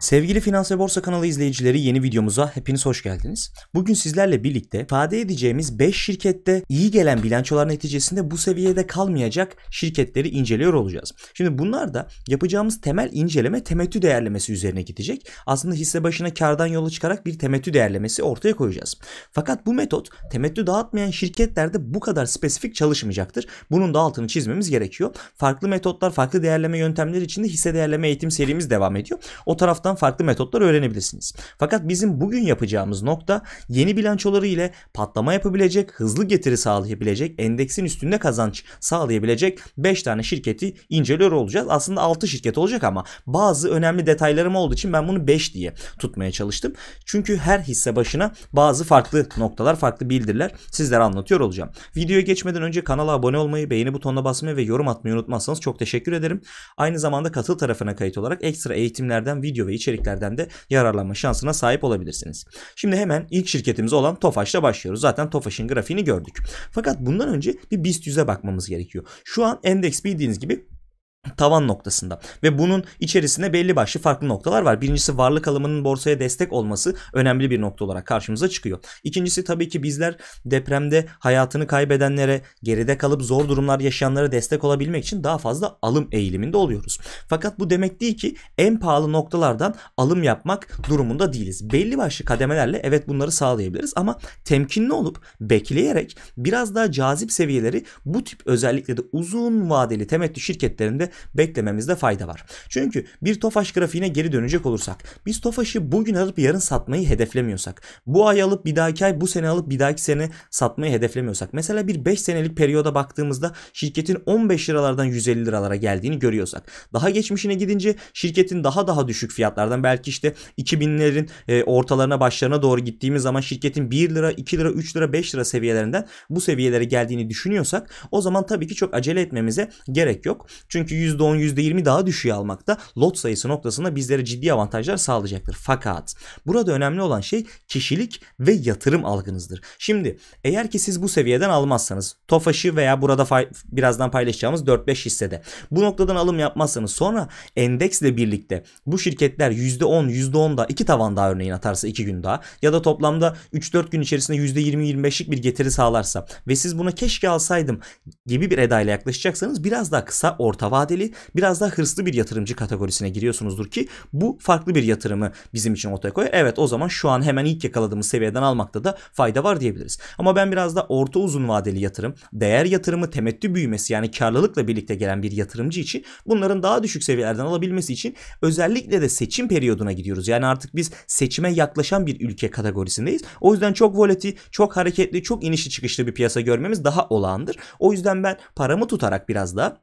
Sevgili Finans ve Borsa kanalı izleyicileri yeni videomuza hepiniz hoş geldiniz. Bugün sizlerle birlikte ifade edeceğimiz 5 şirkette iyi gelen bilançolar neticesinde bu seviyede kalmayacak şirketleri inceliyor olacağız. Şimdi bunlar da yapacağımız temel inceleme temettü değerlemesi üzerine gidecek. Aslında hisse başına kardan yola çıkarak bir temettü değerlemesi ortaya koyacağız. Fakat bu metot temettü dağıtmayan şirketlerde bu kadar spesifik çalışmayacaktır. Bunun da altını çizmemiz gerekiyor. Farklı metotlar, farklı değerleme yöntemleri içinde hisse değerleme eğitim serimiz devam ediyor. O taraftan farklı metotlar öğrenebilirsiniz. Fakat bizim bugün yapacağımız nokta yeni bilançoları ile patlama yapabilecek, hızlı getiri sağlayabilecek, endeksin üstünde kazanç sağlayabilecek 5 tane şirketi inceliyor olacağız. Aslında 6 şirket olacak ama bazı önemli detaylarım olduğu için ben bunu 5 diye tutmaya çalıştım. Çünkü her hisse başına bazı farklı noktalar, farklı bildiriler sizlere anlatıyor olacağım. Videoya geçmeden önce kanala abone olmayı, beğeni butonuna basmayı ve yorum atmayı unutmazsanız çok teşekkür ederim. Aynı zamanda katıl tarafına kayıt olarak ekstra eğitimlerden video ve içeriklerden de yararlanma şansına sahip olabilirsiniz. Şimdi hemen ilk şirketimiz olan Tofaş'la başlıyoruz. Zaten Tofaş'ın grafiğini gördük. Fakat bundan önce bir BIST 100'e bakmamız gerekiyor. Şu an endeks bildiğiniz gibi tavan noktasında ve bunun içerisinde belli başlı farklı noktalar var. Birincisi varlık alımının borsaya destek olması önemli bir nokta olarak karşımıza çıkıyor. İkincisi tabii ki bizler depremde hayatını kaybedenlere, geride kalıp zor durumlar yaşayanlara destek olabilmek için daha fazla alım eğiliminde oluyoruz. Fakat bu demek değil ki en pahalı noktalardan alım yapmak durumunda değiliz. Belli başlı kademelerle evet bunları sağlayabiliriz ama temkinli olup bekleyerek biraz daha cazip seviyeleri bu tip özellikle de uzun vadeli temettü şirketlerinde beklememizde fayda var. Çünkü bir Tofaş grafiğine geri dönecek olursak biz Tofaş'ı bugün alıp yarın satmayı hedeflemiyorsak bu ay alıp bir dahaki ay bu sene alıp bir dahaki sene satmayı hedeflemiyorsak mesela bir 5 senelik periyoda baktığımızda şirketin 15 liralardan 150 liralara geldiğini görüyorsak daha geçmişine gidince şirketin daha daha düşük fiyatlardan belki işte 2000'lerin e, ortalarına başlarına doğru gittiğimiz zaman şirketin 1 lira 2 lira 3 lira 5 lira seviyelerinden bu seviyelere geldiğini düşünüyorsak o zaman tabii ki çok acele etmemize gerek yok. Çünkü %10, %20 daha düşüğe almakta lot sayısı noktasında bizlere ciddi avantajlar sağlayacaktır. Fakat burada önemli olan şey kişilik ve yatırım algınızdır. Şimdi eğer ki siz bu seviyeden almazsanız Tofaş'ı veya burada birazdan paylaşacağımız 4-5 hissede bu noktadan alım yapmazsanız sonra endeksle birlikte bu şirketler %10, %10 da iki tavan daha örneğin atarsa 2 gün daha ya da toplamda 3-4 gün içerisinde %20-25'lik bir getiri sağlarsa ve siz buna keşke alsaydım gibi bir edayla yaklaşacaksanız biraz daha kısa orta vadeli vadeli biraz daha hırslı bir yatırımcı kategorisine giriyorsunuzdur ki bu farklı bir yatırımı bizim için ortaya koyar. Evet o zaman şu an hemen ilk yakaladığımız seviyeden almakta da fayda var diyebiliriz. Ama ben biraz da orta uzun vadeli yatırım, değer yatırımı, temettü büyümesi yani karlılıkla birlikte gelen bir yatırımcı için bunların daha düşük seviyelerden alabilmesi için özellikle de seçim periyoduna gidiyoruz. Yani artık biz seçime yaklaşan bir ülke kategorisindeyiz. O yüzden çok volatil, çok hareketli, çok inişli çıkışlı bir piyasa görmemiz daha olağandır. O yüzden ben paramı tutarak biraz da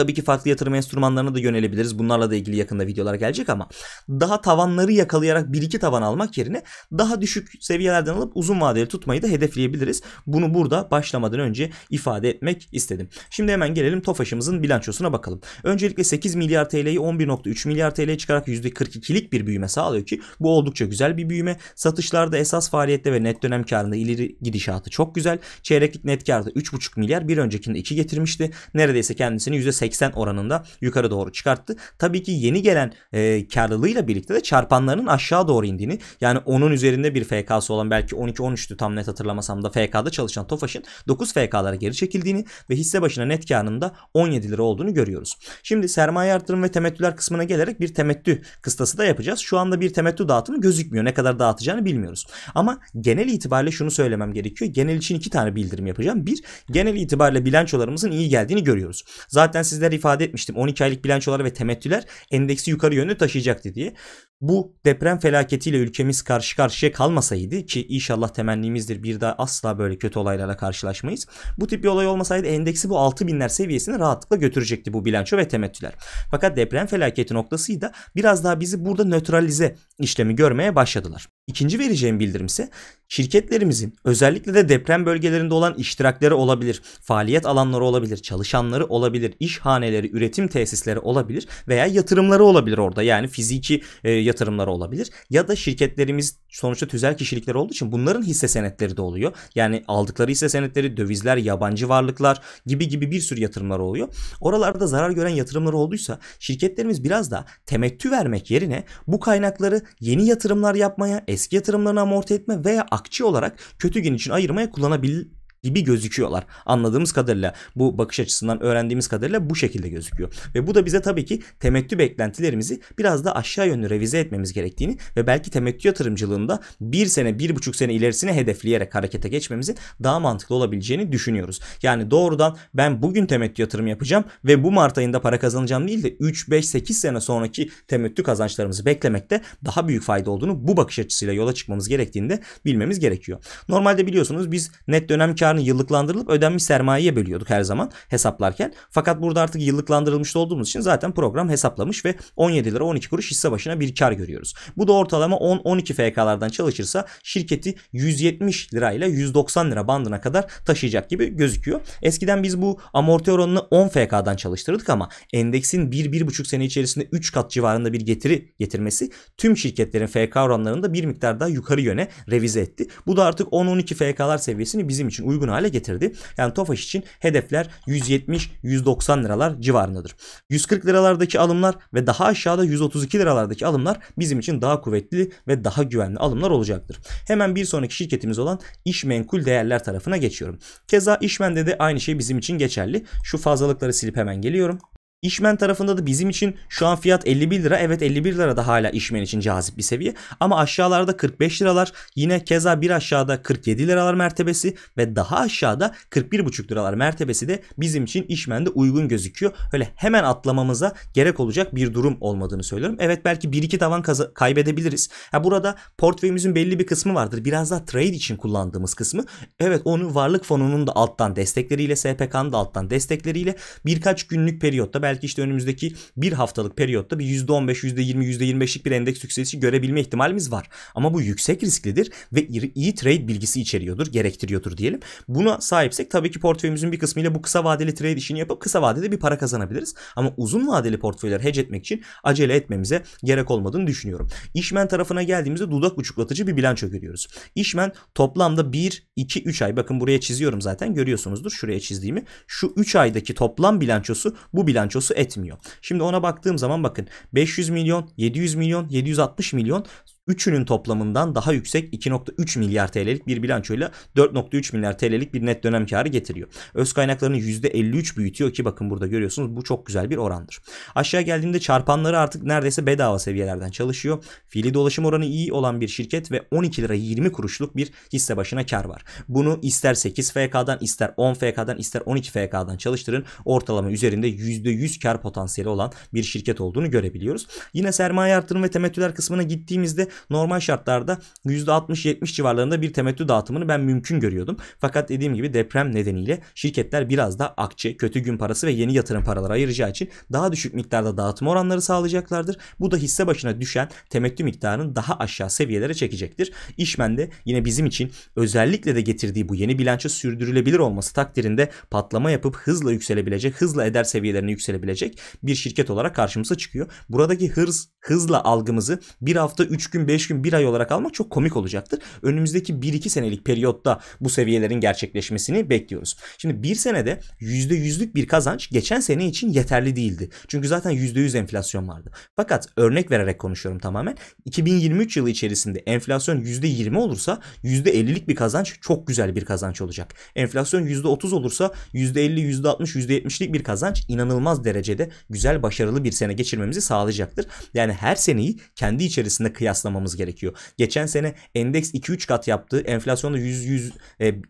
Tabii ki farklı yatırım enstrümanlarına da yönelebiliriz. Bunlarla da ilgili yakında videolar gelecek ama daha tavanları yakalayarak bir iki tavan almak yerine daha düşük seviyelerden alıp uzun vadeli tutmayı da hedefleyebiliriz. Bunu burada başlamadan önce ifade etmek istedim. Şimdi hemen gelelim TOFAŞ'ımızın bilançosuna bakalım. Öncelikle 8 milyar TL'yi 11.3 milyar TL'ye çıkarak %42'lik bir büyüme sağlıyor ki bu oldukça güzel bir büyüme. Satışlarda esas faaliyette ve net dönem karında ileri gidişatı çok güzel. Çeyreklik net karda 3.5 milyar bir öncekinde 2 getirmişti. Neredeyse kendisini %80 %80 oranında yukarı doğru çıkarttı. Tabii ki yeni gelen e, karlılığıyla birlikte de çarpanlarının aşağı doğru indiğini yani onun üzerinde bir FK'sı olan belki 12-13'tü tam net hatırlamasam da FK'da çalışan Tofaş'ın 9 FK'lara geri çekildiğini ve hisse başına net karının da 17 lira olduğunu görüyoruz. Şimdi sermaye artırım ve temettüler kısmına gelerek bir temettü kıstası da yapacağız. Şu anda bir temettü dağıtımı gözükmüyor. Ne kadar dağıtacağını bilmiyoruz. Ama genel itibariyle şunu söylemem gerekiyor. Genel için iki tane bildirim yapacağım. Bir, genel itibariyle bilançolarımızın iyi geldiğini görüyoruz. Zaten sizlere ifade etmiştim. 12 aylık bilançolar ve temettüler endeksi yukarı yönlü taşıyacaktı diye bu deprem felaketiyle ülkemiz karşı karşıya kalmasaydı ki inşallah temennimizdir bir daha asla böyle kötü olaylarla karşılaşmayız. Bu tip bir olay olmasaydı endeksi bu 6000'ler seviyesine rahatlıkla götürecekti bu bilanço ve temettüler. Fakat deprem felaketi noktasıyla biraz daha bizi burada nötralize işlemi görmeye başladılar. İkinci vereceğim bildirim ise şirketlerimizin özellikle de deprem bölgelerinde olan iştirakleri olabilir, faaliyet alanları olabilir, çalışanları olabilir, iş haneleri, üretim tesisleri olabilir veya yatırımları olabilir orada. Yani fiziki e, yatırımları olabilir. Ya da şirketlerimiz sonuçta tüzel kişilikler olduğu için bunların hisse senetleri de oluyor. Yani aldıkları hisse senetleri, dövizler, yabancı varlıklar gibi gibi bir sürü yatırımlar oluyor. Oralarda zarar gören yatırımlar olduysa şirketlerimiz biraz da temettü vermek yerine bu kaynakları yeni yatırımlar yapmaya, eski yatırımlarını amorti etme veya akçe olarak kötü gün için ayırmaya kullanabil gibi gözüküyorlar. Anladığımız kadarıyla bu bakış açısından öğrendiğimiz kadarıyla bu şekilde gözüküyor. Ve bu da bize tabii ki temettü beklentilerimizi biraz da aşağı yönlü revize etmemiz gerektiğini ve belki temettü yatırımcılığında bir sene bir buçuk sene ilerisine hedefleyerek harekete geçmemizin daha mantıklı olabileceğini düşünüyoruz. Yani doğrudan ben bugün temettü yatırım yapacağım ve bu Mart ayında para kazanacağım değil de 3-5-8 sene sonraki temettü kazançlarımızı beklemekte daha büyük fayda olduğunu bu bakış açısıyla yola çıkmamız gerektiğini de bilmemiz gerekiyor. Normalde biliyorsunuz biz net dönem kar karını yıllıklandırılıp ödenmiş sermayeye bölüyorduk her zaman hesaplarken. Fakat burada artık yıllıklandırılmış olduğumuz için zaten program hesaplamış ve 17 lira 12 kuruş hisse başına bir kar görüyoruz. Bu da ortalama 10-12 FK'lardan çalışırsa şirketi 170 lirayla 190 lira bandına kadar taşıyacak gibi gözüküyor. Eskiden biz bu amorti oranını 10 FK'dan çalıştırdık ama endeksin 1-1,5 sene içerisinde 3 kat civarında bir getiri getirmesi tüm şirketlerin FK oranlarında bir miktar daha yukarı yöne revize etti. Bu da artık 10-12 FK'lar seviyesini bizim için uygun uygun hale getirdi. Yani Tofaş için hedefler 170-190 liralar civarındadır. 140 liralardaki alımlar ve daha aşağıda 132 liralardaki alımlar bizim için daha kuvvetli ve daha güvenli alımlar olacaktır. Hemen bir sonraki şirketimiz olan Menkul Değerler tarafına geçiyorum. Keza İşmen'de de aynı şey bizim için geçerli. Şu fazlalıkları silip hemen geliyorum. İşmen tarafında da bizim için şu an fiyat 51 lira. Evet 51 lira da hala işmen için cazip bir seviye. Ama aşağılarda 45 liralar yine keza bir aşağıda 47 liralar mertebesi ve daha aşağıda 41,5 liralar mertebesi de bizim için işmende uygun gözüküyor. Öyle hemen atlamamıza gerek olacak bir durum olmadığını söylüyorum. Evet belki 1-2 tavan kaybedebiliriz. Ha, burada portföyümüzün belli bir kısmı vardır. Biraz daha trade için kullandığımız kısmı. Evet onu varlık fonunun da alttan destekleriyle SPK'nın da alttan destekleriyle birkaç günlük periyotta belki işte önümüzdeki bir haftalık periyotta bir %15, %20, %25'lik bir endeks yükselişi görebilme ihtimalimiz var. Ama bu yüksek risklidir ve iyi trade bilgisi içeriyordur, gerektiriyordur diyelim. Buna sahipsek tabii ki portföyümüzün bir kısmıyla bu kısa vadeli trade işini yapıp kısa vadede bir para kazanabiliriz. Ama uzun vadeli portföyler hedge etmek için acele etmemize gerek olmadığını düşünüyorum. İşmen tarafına geldiğimizde dudak uçuklatıcı bir bilanço görüyoruz. İşmen toplamda 1, 2, 3 ay bakın buraya çiziyorum zaten görüyorsunuzdur şuraya çizdiğimi. Şu 3 aydaki toplam bilançosu bu bilanço bilançosu etmiyor. Şimdi ona baktığım zaman bakın 500 milyon, 700 milyon, 760 milyon Üçünün toplamından daha yüksek 2.3 milyar TL'lik bir bilançoyla 4.3 milyar TL'lik bir net dönem karı getiriyor. Öz kaynaklarını %53 büyütüyor ki bakın burada görüyorsunuz bu çok güzel bir orandır. Aşağı geldiğimde çarpanları artık neredeyse bedava seviyelerden çalışıyor. Fili dolaşım oranı iyi olan bir şirket ve 12 lira 20 kuruşluk bir hisse başına kar var. Bunu ister 8 FK'dan ister 10 FK'dan ister 12 FK'dan çalıştırın. Ortalama üzerinde %100 kar potansiyeli olan bir şirket olduğunu görebiliyoruz. Yine sermaye artırım ve temettüler kısmına gittiğimizde normal şartlarda %60-70 civarlarında bir temettü dağıtımını ben mümkün görüyordum. Fakat dediğim gibi deprem nedeniyle şirketler biraz da akçe, kötü gün parası ve yeni yatırım paraları ayıracağı için daha düşük miktarda dağıtım oranları sağlayacaklardır. Bu da hisse başına düşen temettü miktarının daha aşağı seviyelere çekecektir. İşmen de yine bizim için özellikle de getirdiği bu yeni bilanço sürdürülebilir olması takdirinde patlama yapıp hızla yükselebilecek, hızla eder seviyelerine yükselebilecek bir şirket olarak karşımıza çıkıyor. Buradaki hırs, hızla algımızı bir hafta üç gün 5 gün 1 ay olarak almak çok komik olacaktır. Önümüzdeki 1-2 senelik periyotta bu seviyelerin gerçekleşmesini bekliyoruz. Şimdi bir senede %100'lük bir kazanç geçen sene için yeterli değildi. Çünkü zaten %100 enflasyon vardı. Fakat örnek vererek konuşuyorum tamamen. 2023 yılı içerisinde enflasyon %20 olursa %50'lik bir kazanç çok güzel bir kazanç olacak. Enflasyon %30 olursa %50, %60, %70'lik bir kazanç inanılmaz derecede güzel başarılı bir sene geçirmemizi sağlayacaktır. Yani her seneyi kendi içerisinde kıyaslamak kapsamamız gerekiyor. Geçen sene endeks 2-3 kat yaptı. Enflasyon da 100-100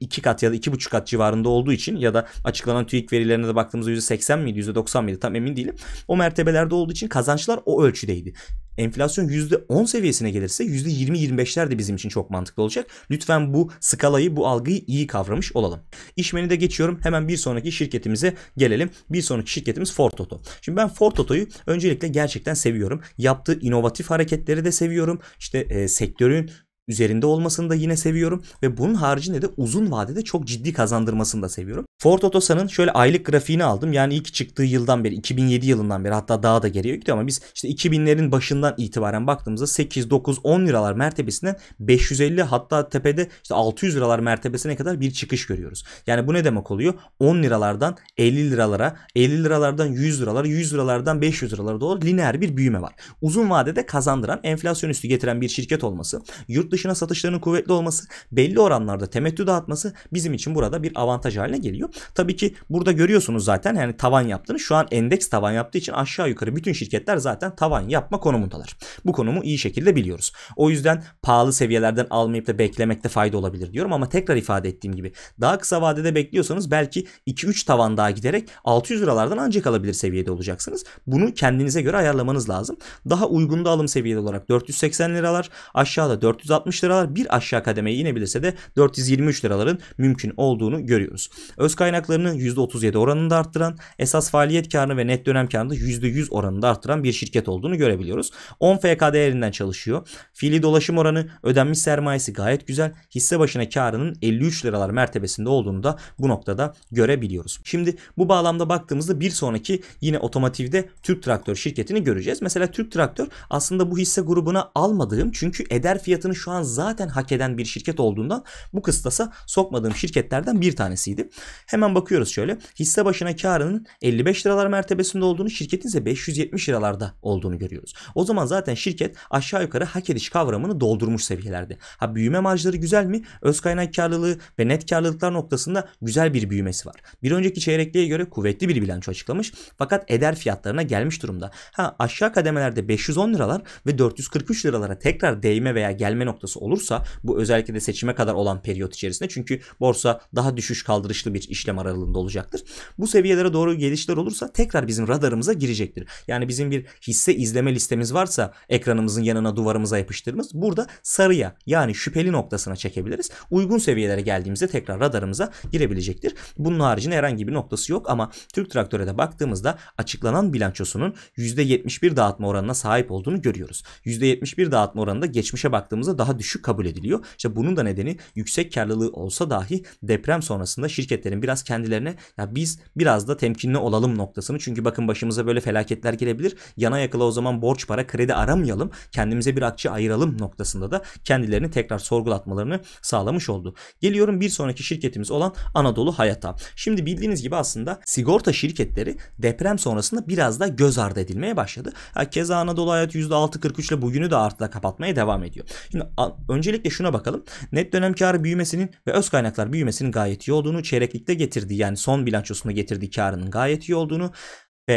2 e, kat ya da 2,5 kat civarında olduğu için ya da açıklanan TÜİK verilerine de baktığımızda %80 miydi %90 mıydı tam emin değilim. O mertebelerde olduğu için kazançlar o ölçüdeydi enflasyon %10 seviyesine gelirse %20-25'ler de bizim için çok mantıklı olacak. Lütfen bu skalayı, bu algıyı iyi kavramış olalım. İşmeni de geçiyorum. Hemen bir sonraki şirketimize gelelim. Bir sonraki şirketimiz Ford Toto. Şimdi ben Ford Toto'yu öncelikle gerçekten seviyorum. Yaptığı inovatif hareketleri de seviyorum. İşte e, sektörün üzerinde olmasını da yine seviyorum ve bunun haricinde de uzun vadede çok ciddi kazandırmasını da seviyorum. Ford Otosan'ın şöyle aylık grafiğini aldım. Yani ilk çıktığı yıldan beri 2007 yılından beri hatta daha da geriye gidiyor ama biz işte 2000'lerin başından itibaren baktığımızda 8, 9, 10 liralar mertebesinden 550 hatta tepede işte 600 liralar mertebesine kadar bir çıkış görüyoruz. Yani bu ne demek oluyor? 10 liralardan 50 liralara, 50 liralardan 100 liralara, 100 liralardan 500 liralara doğru lineer bir büyüme var. Uzun vadede kazandıran, enflasyon üstü getiren bir şirket olması, yurt dışı dışına satışlarının kuvvetli olması, belli oranlarda temettü dağıtması bizim için burada bir avantaj haline geliyor. Tabii ki burada görüyorsunuz zaten yani tavan yaptığını. Şu an endeks tavan yaptığı için aşağı yukarı bütün şirketler zaten tavan yapma konumundalar. Bu konumu iyi şekilde biliyoruz. O yüzden pahalı seviyelerden almayıp da beklemekte fayda olabilir diyorum ama tekrar ifade ettiğim gibi daha kısa vadede bekliyorsanız belki 2-3 tavan daha giderek 600 liralardan ancak alabilir seviyede olacaksınız. Bunu kendinize göre ayarlamanız lazım. Daha uygun da alım seviyede olarak 480 liralar aşağıda 460 460 liralar bir aşağı kademeye inebilirse de 423 liraların mümkün olduğunu görüyoruz. Öz kaynaklarını %37 oranında arttıran, esas faaliyet karını ve net dönem karını da %100 oranında arttıran bir şirket olduğunu görebiliyoruz. 10 FK değerinden çalışıyor. Fiili dolaşım oranı, ödenmiş sermayesi gayet güzel. Hisse başına karının 53 liralar mertebesinde olduğunu da bu noktada görebiliyoruz. Şimdi bu bağlamda baktığımızda bir sonraki yine otomotivde Türk Traktör şirketini göreceğiz. Mesela Türk Traktör aslında bu hisse grubuna almadığım çünkü eder fiyatını şu an zaten hak eden bir şirket olduğundan bu kıstasa sokmadığım şirketlerden bir tanesiydi. Hemen bakıyoruz şöyle. Hisse başına karının 55 liralar mertebesinde olduğunu şirketin ise 570 liralarda olduğunu görüyoruz. O zaman zaten şirket aşağı yukarı hak ediş kavramını doldurmuş seviyelerde. Ha büyüme marjları güzel mi? Öz kaynak karlılığı ve net karlılıklar noktasında güzel bir büyümesi var. Bir önceki çeyrekliğe göre kuvvetli bir bilanço açıklamış fakat eder fiyatlarına gelmiş durumda. Ha aşağı kademelerde 510 liralar ve 443 liralara tekrar değme veya gelme noktası noktası olursa bu özellikle de seçime kadar olan periyot içerisinde çünkü borsa daha düşüş kaldırışlı bir işlem aralığında olacaktır. Bu seviyelere doğru gelişler olursa tekrar bizim radarımıza girecektir. Yani bizim bir hisse izleme listemiz varsa ekranımızın yanına duvarımıza yapıştırmış, burada sarıya yani şüpheli noktasına çekebiliriz. Uygun seviyelere geldiğimizde tekrar radarımıza girebilecektir. Bunun haricinde herhangi bir noktası yok ama Türk Traktör'e de baktığımızda açıklanan bilançosunun %71 dağıtma oranına sahip olduğunu görüyoruz. %71 dağıtma oranında geçmişe baktığımızda daha daha düşük kabul ediliyor. İşte bunun da nedeni yüksek karlılığı olsa dahi deprem sonrasında şirketlerin biraz kendilerine ya biz biraz da temkinli olalım noktasını. Çünkü bakın başımıza böyle felaketler gelebilir. Yana yakıla o zaman borç para kredi aramayalım. Kendimize bir akçe ayıralım noktasında da kendilerini tekrar sorgulatmalarını sağlamış oldu. Geliyorum bir sonraki şirketimiz olan Anadolu Hayat'a. Şimdi bildiğiniz gibi aslında sigorta şirketleri deprem sonrasında biraz da göz ardı edilmeye başladı. Keza Anadolu Hayat %6.43 ile bugünü de artıda kapatmaya devam ediyor. Şimdi öncelikle şuna bakalım. Net dönem karı büyümesinin ve öz kaynaklar büyümesinin gayet iyi olduğunu, çeyreklikte getirdi, yani son bilançosunda getirdiği karının gayet iyi olduğunu,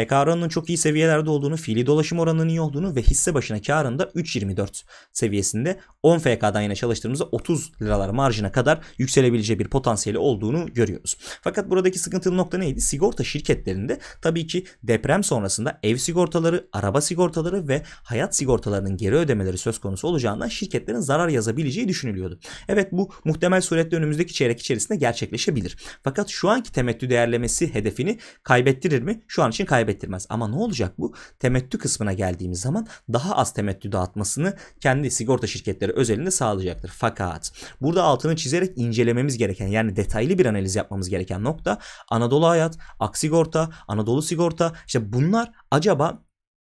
oranının çok iyi seviyelerde olduğunu, fiili dolaşım oranının iyi olduğunu ve hisse başına karın da 3.24 seviyesinde 10 FK'dan yine çalıştığımızda 30 liralar marjına kadar yükselebileceği bir potansiyeli olduğunu görüyoruz. Fakat buradaki sıkıntılı nokta neydi? Sigorta şirketlerinde tabii ki deprem sonrasında ev sigortaları, araba sigortaları ve hayat sigortalarının geri ödemeleri söz konusu olacağından şirketlerin zarar yazabileceği düşünülüyordu. Evet bu muhtemel suretle önümüzdeki çeyrek içerisinde gerçekleşebilir. Fakat şu anki temettü değerlemesi hedefini kaybettirir mi? Şu an için kaybettirir kaybettirmez. Ama ne olacak bu? Temettü kısmına geldiğimiz zaman daha az temettü dağıtmasını kendi sigorta şirketleri özelinde sağlayacaktır. Fakat burada altını çizerek incelememiz gereken yani detaylı bir analiz yapmamız gereken nokta Anadolu Hayat, Aksigorta, Anadolu Sigorta işte bunlar acaba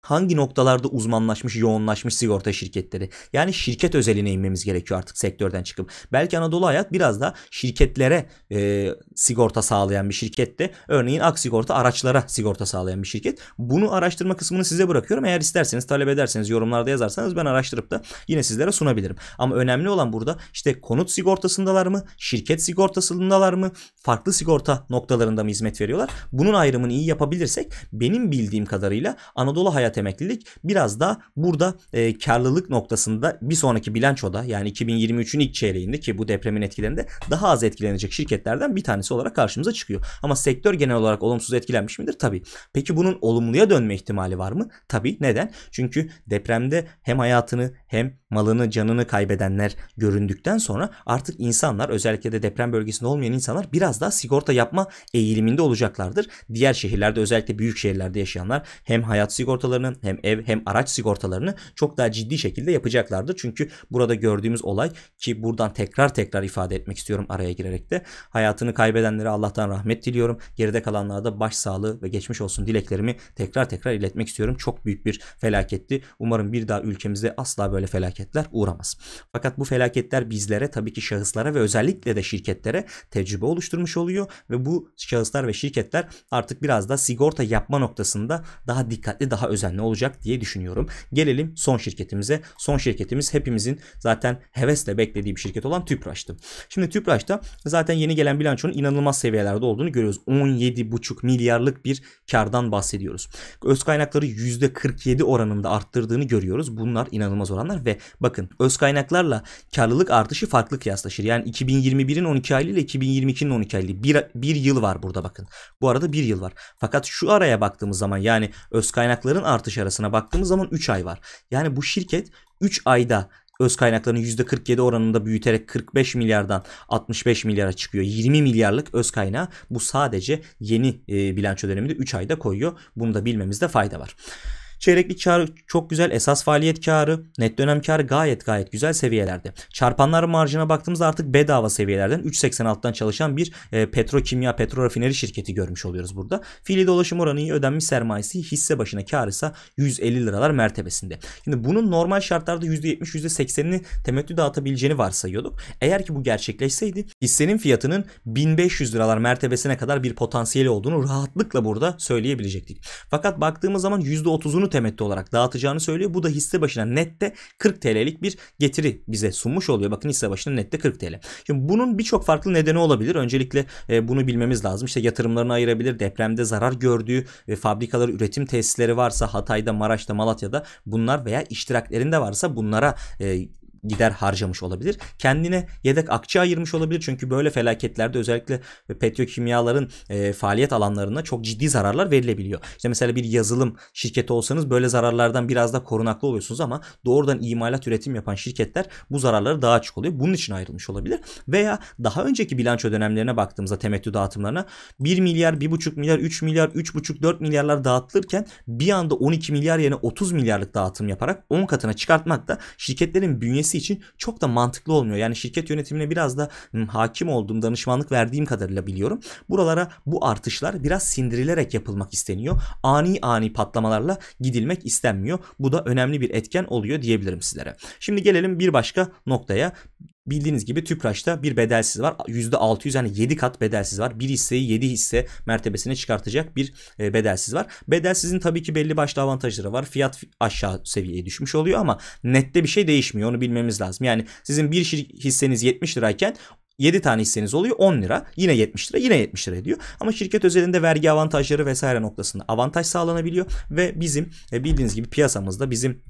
hangi noktalarda uzmanlaşmış, yoğunlaşmış sigorta şirketleri. Yani şirket özeline inmemiz gerekiyor artık sektörden çıkıp. Belki Anadolu Hayat biraz da şirketlere e, sigorta sağlayan bir şirkette. Örneğin Ak Sigorta araçlara sigorta sağlayan bir şirket. Bunu araştırma kısmını size bırakıyorum. Eğer isterseniz, talep ederseniz, yorumlarda yazarsanız ben araştırıp da yine sizlere sunabilirim. Ama önemli olan burada işte konut sigortasındalar mı? Şirket sigortasındalar mı? Farklı sigorta noktalarında mı hizmet veriyorlar? Bunun ayrımını iyi yapabilirsek benim bildiğim kadarıyla Anadolu Hayat net emeklilik biraz da burada e, karlılık noktasında bir sonraki bilançoda yani 2023'ün ilk çeyreğinde ki bu depremin etkilerinde daha az etkilenecek şirketlerden bir tanesi olarak karşımıza çıkıyor. Ama sektör genel olarak olumsuz etkilenmiş midir? Tabii. Peki bunun olumluya dönme ihtimali var mı? Tabii. Neden? Çünkü depremde hem hayatını hem malını canını kaybedenler göründükten sonra artık insanlar özellikle de deprem bölgesinde olmayan insanlar biraz daha sigorta yapma eğiliminde olacaklardır. Diğer şehirlerde özellikle büyük şehirlerde yaşayanlar hem hayat sigortalarının hem ev hem araç sigortalarını çok daha ciddi şekilde yapacaklardır. Çünkü burada gördüğümüz olay ki buradan tekrar tekrar ifade etmek istiyorum araya girerek de hayatını kaybedenlere Allah'tan rahmet diliyorum. Geride kalanlara da baş sağlığı ve geçmiş olsun dileklerimi tekrar tekrar iletmek istiyorum. Çok büyük bir felaketti. Umarım bir daha ülkemizde asla böyle felaket felaketler uğramaz. Fakat bu felaketler bizlere tabii ki şahıslara ve özellikle de şirketlere tecrübe oluşturmuş oluyor ve bu şahıslar ve şirketler artık biraz da sigorta yapma noktasında daha dikkatli daha özenli olacak diye düşünüyorum. Gelelim son şirketimize. Son şirketimiz hepimizin zaten hevesle beklediği bir şirket olan Tüpraş'tı. Şimdi Tüpraş'ta zaten yeni gelen bilançonun inanılmaz seviyelerde olduğunu görüyoruz. 17,5 milyarlık bir kardan bahsediyoruz. Öz kaynakları %47 oranında arttırdığını görüyoruz. Bunlar inanılmaz oranlar ve Bakın öz kaynaklarla karlılık artışı farklı kıyaslaşır. Yani 2021'in 12 aylığı ile 2022'nin 12 aylığı bir, bir yıl var burada bakın. Bu arada bir yıl var. Fakat şu araya baktığımız zaman yani öz kaynakların artış arasına baktığımız zaman 3 ay var. Yani bu şirket 3 ayda öz kaynaklarını %47 oranında büyüterek 45 milyardan 65 milyara çıkıyor. 20 milyarlık öz kaynağı bu sadece yeni e, bilanço döneminde 3 ayda koyuyor. Bunu da bilmemizde fayda var. Çeyreklik karı çok güzel. Esas faaliyet karı, net dönem karı gayet gayet güzel seviyelerde. Çarpanlar marjına baktığımızda artık bedava seviyelerden 3.86'dan çalışan bir e, petrokimya, rafineri şirketi görmüş oluyoruz burada. Fiili dolaşım oranı iyi ödenmiş sermayesi hisse başına karı ise 150 liralar mertebesinde. Şimdi bunun normal şartlarda %70, %80'ini temettü dağıtabileceğini varsayıyorduk. Eğer ki bu gerçekleşseydi hissenin fiyatının 1500 liralar mertebesine kadar bir potansiyeli olduğunu rahatlıkla burada söyleyebilecektik. Fakat baktığımız zaman %30'unu temettü olarak dağıtacağını söylüyor. Bu da hisse başına nette 40 TL'lik bir getiri bize sunmuş oluyor. Bakın hisse başına nette 40 TL. Şimdi bunun birçok farklı nedeni olabilir. Öncelikle e, bunu bilmemiz lazım. İşte yatırımlarını ayırabilir. Depremde zarar gördüğü ve fabrikaları, üretim tesisleri varsa Hatay'da, Maraş'ta, Malatya'da bunlar veya iştiraklerinde varsa bunlara e, gider harcamış olabilir. Kendine yedek akçe ayırmış olabilir. Çünkü böyle felaketlerde özellikle petrokimyaların e, faaliyet alanlarına çok ciddi zararlar verilebiliyor. İşte mesela bir yazılım şirketi olsanız böyle zararlardan biraz da korunaklı oluyorsunuz ama doğrudan imalat üretim yapan şirketler bu zararları daha açık oluyor. Bunun için ayrılmış olabilir. Veya daha önceki bilanço dönemlerine baktığımızda temettü dağıtımlarına 1 milyar, 1,5 milyar, 3 milyar, 3,5, 4 milyarlar dağıtılırken bir anda 12 milyar yerine 30 milyarlık dağıtım yaparak 10 katına çıkartmak da şirketlerin bünyesi olması için çok da mantıklı olmuyor. Yani şirket yönetimine biraz da hmm, hakim olduğum, danışmanlık verdiğim kadarıyla biliyorum. Buralara bu artışlar biraz sindirilerek yapılmak isteniyor. Ani ani patlamalarla gidilmek istenmiyor. Bu da önemli bir etken oluyor diyebilirim sizlere. Şimdi gelelim bir başka noktaya. Bildiğiniz gibi TÜPRAŞ'ta bir bedelsiz var. %600 yani 7 kat bedelsiz var. Bir hisseyi 7 hisse mertebesine çıkartacak bir e, bedelsiz var. Bedelsizin tabii ki belli başlı avantajları var. Fiyat aşağı seviyeye düşmüş oluyor ama nette bir şey değişmiyor. Onu bilmemiz lazım. Yani sizin bir hisseniz 70 lirayken 7 tane hisseniz oluyor 10 lira yine 70 lira yine 70 lira ediyor. Ama şirket özelinde vergi avantajları vesaire noktasında avantaj sağlanabiliyor ve bizim e, bildiğiniz gibi piyasamızda bizim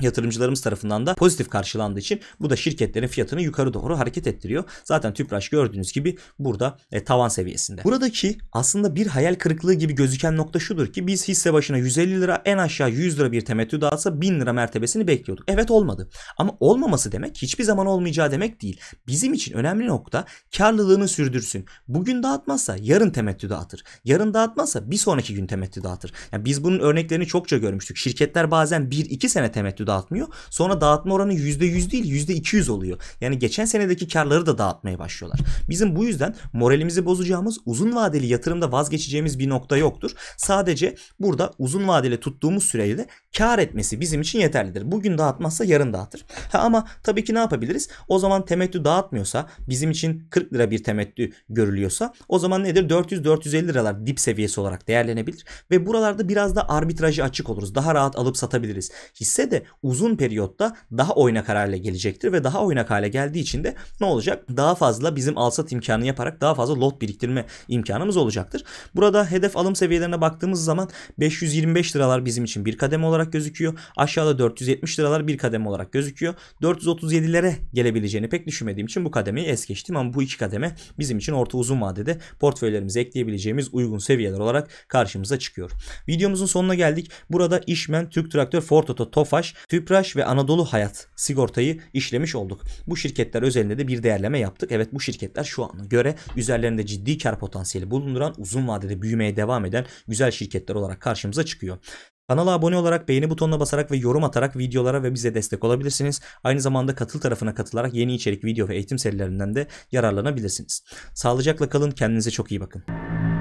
yatırımcılarımız tarafından da pozitif karşılandığı için bu da şirketlerin fiyatını yukarı doğru hareket ettiriyor. Zaten Tüpraş gördüğünüz gibi burada e, tavan seviyesinde. Buradaki aslında bir hayal kırıklığı gibi gözüken nokta şudur ki biz hisse başına 150 lira en aşağı 100 lira bir temettü dağıtsa 1000 lira mertebesini bekliyorduk. Evet olmadı. Ama olmaması demek hiçbir zaman olmayacağı demek değil. Bizim için önemli nokta karlılığını sürdürsün. Bugün dağıtmazsa yarın temettü dağıtır. Yarın dağıtmazsa bir sonraki gün temettü dağıtır. Yani biz bunun örneklerini çokça görmüştük. Şirketler bazen 1-2 sene temettü kötü dağıtmıyor. Sonra dağıtma oranı %100 değil %200 oluyor. Yani geçen senedeki karları da dağıtmaya başlıyorlar. Bizim bu yüzden moralimizi bozacağımız uzun vadeli yatırımda vazgeçeceğimiz bir nokta yoktur. Sadece burada uzun vadeli tuttuğumuz sürede kar etmesi bizim için yeterlidir. Bugün dağıtmazsa yarın dağıtır. Ha ama tabii ki ne yapabiliriz? O zaman temettü dağıtmıyorsa bizim için 40 lira bir temettü görülüyorsa o zaman nedir? 400-450 liralar dip seviyesi olarak değerlenebilir ve buralarda biraz da arbitrajı açık oluruz. Daha rahat alıp satabiliriz. Hisse de uzun periyotta daha oynak hale gelecektir ve daha oynak hale geldiği için de ne olacak? Daha fazla bizim sat imkanı yaparak daha fazla lot biriktirme imkanımız olacaktır. Burada hedef alım seviyelerine baktığımız zaman 525 liralar bizim için bir kademe olarak gözüküyor. Aşağıda 470 liralar bir kademe olarak gözüküyor. 437'lere gelebileceğini pek düşünmediğim için bu kademeyi es geçtim ama bu iki kademe bizim için orta uzun vadede portföylerimize ekleyebileceğimiz uygun seviyeler olarak karşımıza çıkıyor. Videomuzun sonuna geldik. Burada İşmen, Türk Traktör, Ford Oto, Tofaş, Tüpraş ve Anadolu Hayat sigortayı işlemiş olduk. Bu şirketler özelinde de bir değerleme yaptık. Evet bu şirketler şu an göre üzerlerinde ciddi kar potansiyeli bulunduran uzun vadede büyümeye devam eden güzel şirketler olarak karşımıza çıkıyor. Kanala abone olarak beğeni butonuna basarak ve yorum atarak videolara ve bize destek olabilirsiniz. Aynı zamanda katıl tarafına katılarak yeni içerik video ve eğitim serilerinden de yararlanabilirsiniz. Sağlıcakla kalın, kendinize çok iyi bakın.